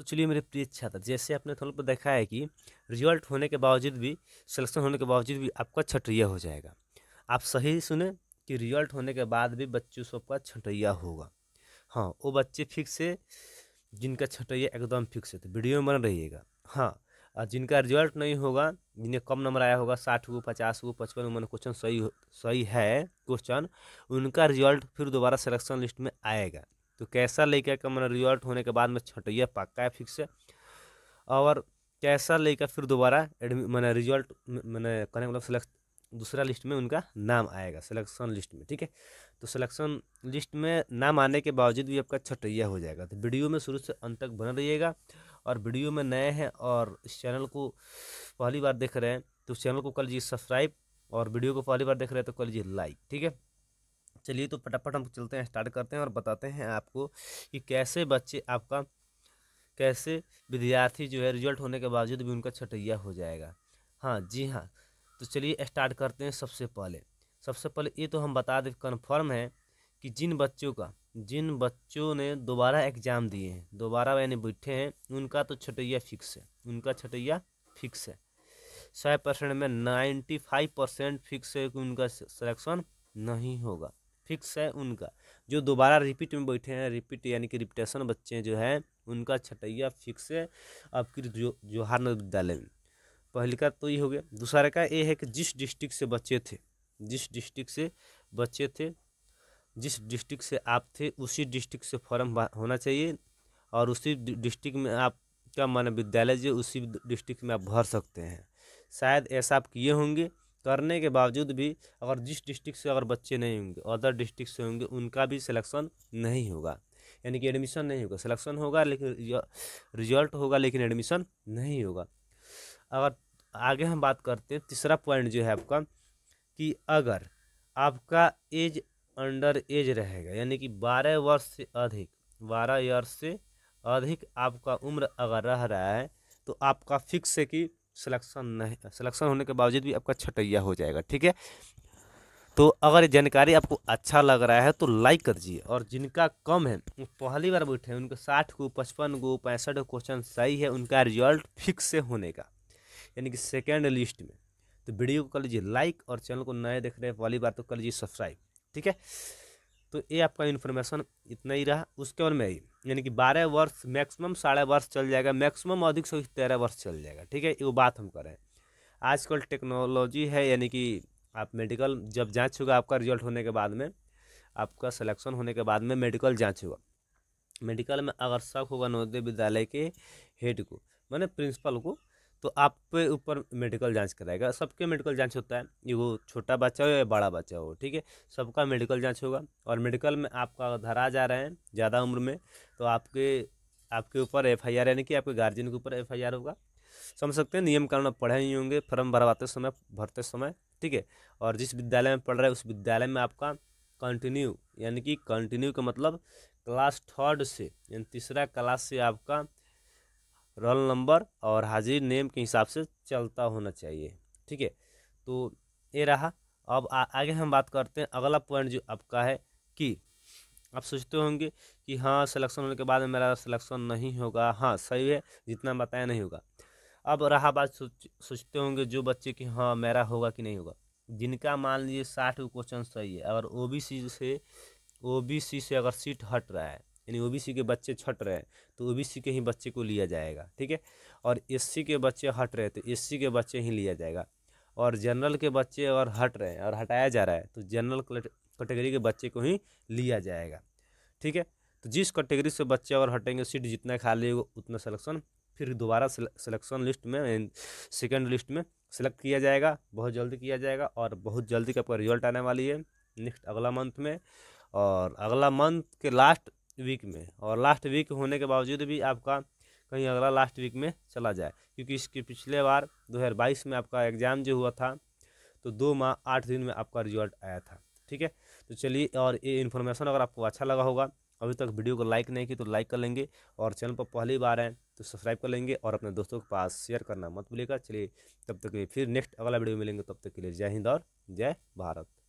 तो चलिए मेरे प्रिय था जैसे आपने थोड़ा पर देखा है कि रिजल्ट होने के बावजूद भी सिलेक्शन होने के बावजूद भी आपका छठैया हो जाएगा आप सही सुने कि रिजल्ट होने के बाद भी बच्चों सबका छठैया होगा हाँ वो बच्चे फिक्स है जिनका छठैया एकदम फिक्स है तो वीडियो में बन रहिएगा हाँ और जिनका रिजल्ट नहीं होगा जिन्हें कम नंबर आया होगा साठ गो पचास को पचपन को मैंने क्वेश्चन सही सही है क्वेश्चन उनका रिजल्ट फिर दोबारा सिलेक्शन लिस्ट में आएगा तो कैसा लेकर का मैंने रिजल्ट होने के बाद में छटैया पक्का है फिक्स और कैसा लेकर फिर दोबारा एडमि मैंने रिजल्ट मैंने कहने मतलब सिलेक्ट दूसरा लिस्ट में उनका नाम आएगा सिलेक्शन लिस्ट में ठीक है तो सिलेक्शन लिस्ट में नाम आने के बावजूद भी आपका छटैया हो जाएगा तो वीडियो में शुरू से अंत तक बना रहिएगा और वीडियो में नए हैं और इस चैनल को पहली बार देख रहे हैं तो चैनल को कर लीजिए सब्सक्राइब और वीडियो को पहली बार देख रहे हैं तो कर लीजिए लाइक ठीक है चलिए तो फटाफट हम चलते हैं स्टार्ट करते हैं और बताते हैं आपको कि कैसे बच्चे आपका कैसे विद्यार्थी जो है रिजल्ट होने के बावजूद भी उनका छटैया हो जाएगा हाँ जी हाँ तो चलिए स्टार्ट करते हैं सबसे पहले सबसे पहले ये तो हम बता दें कन्फर्म है कि जिन बच्चों का जिन बच्चों ने दोबारा एग्ज़ाम दिए हैं दोबारा यानी बैठे हैं उनका तो छटैया फिक्स है उनका छटैया फिक्स है सौ परसेंट में नाइन्टी फाइव परसेंट फिक्स है कि उनका सिलेक्शन नहीं होगा फिक्स है उनका जो दोबारा रिपीट में बैठे हैं रिपीट यानी कि रिपीटेशन बच्चे जो हैं उनका छटैया फिक्स है आपकी जो जवाहर नगर विद्यालय में पहले का तो ये हो गया दूसरा का ये है कि जिस डिस्ट्रिक्ट से बच्चे थे जिस डिस्ट्रिक्ट से बच्चे थे जिस डिस्ट्रिक्ट से आप थे उसी डिस्ट्रिक्ट से फॉर्म होना चाहिए और उसी डिस्ट्रिक्ट में आपका मन विद्यालय जो उसी डिस्ट्रिक्ट में आप भर सकते हैं शायद ऐसा आप किए होंगे करने के बावजूद भी अगर जिस डिस्ट्रिक्ट से अगर बच्चे नहीं होंगे अदर डिस्ट्रिक्ट से होंगे उनका भी सिलेक्शन नहीं होगा यानी कि एडमिशन नहीं होगा सिलेक्शन होगा लेकिन रिजल्ट होगा लेकिन एडमिशन नहीं होगा अगर आगे हम बात करते हैं तीसरा पॉइंट जो है आपका कि अगर आपका एज अंडर एज रहेगा यानी कि बारह वर्ष से अधिक बारह ईयर्स से अधिक आपका उम्र अगर रह रहा है तो आपका फिक्स है कि सिलेक्शन नहीं सिलेक्शन होने के बावजूद भी आपका छटैया हो जाएगा ठीक है तो अगर जानकारी आपको अच्छा लग रहा है तो लाइक कर दीजिए और जिनका कम है वो पहली बार बैठे हैं उनके साठ को पचपन को पैंसठ क्वेश्चन सही है उनका रिजल्ट फिक्स से होने का यानी कि सेकेंड लिस्ट में तो वीडियो को कर लीजिए लाइक और चैनल को नए देख रहे हैं पहली बार तो कर लीजिए सब्सक्राइब ठीक है तो ये आपका इन्फॉर्मेशन इतना ही रहा उसके बाद में ही यानी कि बारह वर्ष मैक्सिमम साढ़े वर्ष चल जाएगा मैक्सिमम अधिक से अधिक तेरह वर्ष चल जाएगा ठीक है वो बात हम करें आजकल टेक्नोलॉजी है यानी कि आप मेडिकल जब जाँच होगा आपका रिजल्ट होने के बाद में आपका सिलेक्शन होने के बाद में मेडिकल जाँच होगा मेडिकल में अगर शक होगा नवोदय विद्यालय के हेड को मैंने प्रिंसिपल को तो आपके ऊपर मेडिकल जांच कराएगा सबके मेडिकल जांच होता है ये वो छोटा बच्चा हो या बड़ा बच्चा हो ठीक है सबका मेडिकल जांच होगा और मेडिकल में आपका घर आ जा रहे हैं ज़्यादा उम्र में तो आपके आपके ऊपर एफ आई आर यानी कि आपके गार्जियन के ऊपर एफ आई आर होगा समझ सकते हैं नियम कानून पढ़े ही होंगे फॉर्म भरवाते समय भरते समय ठीक है और जिस विद्यालय में पढ़ रहे हैं उस विद्यालय में आपका कंटिन्यू यानी कि कंटिन्यू का मतलब क्लास थर्ड से यानी तीसरा क्लास से आपका रोल नंबर और हाजिर नेम के हिसाब से चलता होना चाहिए ठीक है तो ये रहा अब आ, आगे हम बात करते हैं अगला पॉइंट जो आपका है कि आप सोचते होंगे कि हाँ सिलेक्शन होने के बाद मेरा सिलेक्शन नहीं होगा हाँ सही है जितना बताया नहीं होगा अब रहा बात सोच सोचते होंगे जो बच्चे कि हाँ मेरा होगा कि नहीं होगा जिनका मान लीजिए साठ क्वेश्चन सही है अगर ओ से ओ से अगर सीट हट रहा है यानी ओबीसी के बच्चे छट रहे हैं तो ओबीसी के ही बच्चे को लिया जाएगा ठीक है और एससी के बच्चे हट रहे हैं तो एससी के बच्चे ही लिया जाएगा और जनरल के बच्चे और हट रहे हैं और हटाया जा रहा है तो जनरल कैटेगरी के बच्चे को ही लिया जाएगा ठीक है तो जिस कैटेगरी से बच्चे और हटेंगे सीट जितना खाली होगा उतना सलेक्शन फिर दोबारा सिलेक्शन लिस्ट में सेकेंड लिस्ट में सेलेक्ट किया जाएगा बहुत जल्दी किया जाएगा और बहुत जल्दी का आपका रिजल्ट आने वाली है नेक्स्ट अगला मंथ में और अगला मंथ के लास्ट वीक में और लास्ट वीक होने के बावजूद भी आपका कहीं अगला लास्ट वीक में चला जाए क्योंकि इसके पिछले बार 2022 में आपका एग्ज़ाम जो हुआ था तो दो माह आठ दिन में आपका रिजल्ट आया था ठीक है तो चलिए और ये इन्फॉर्मेशन अगर आपको अच्छा लगा होगा अभी तक वीडियो को लाइक नहीं की तो लाइक कर लेंगे और चैनल पर पहली बार हैं तो सब्सक्राइब कर लेंगे और अपने दोस्तों के पास शेयर करना मत भूलिएगा चलिए तब तक के लिए फिर नेक्स्ट अगला वीडियो मिलेंगे तब तक के लिए जय हिंद और जय भारत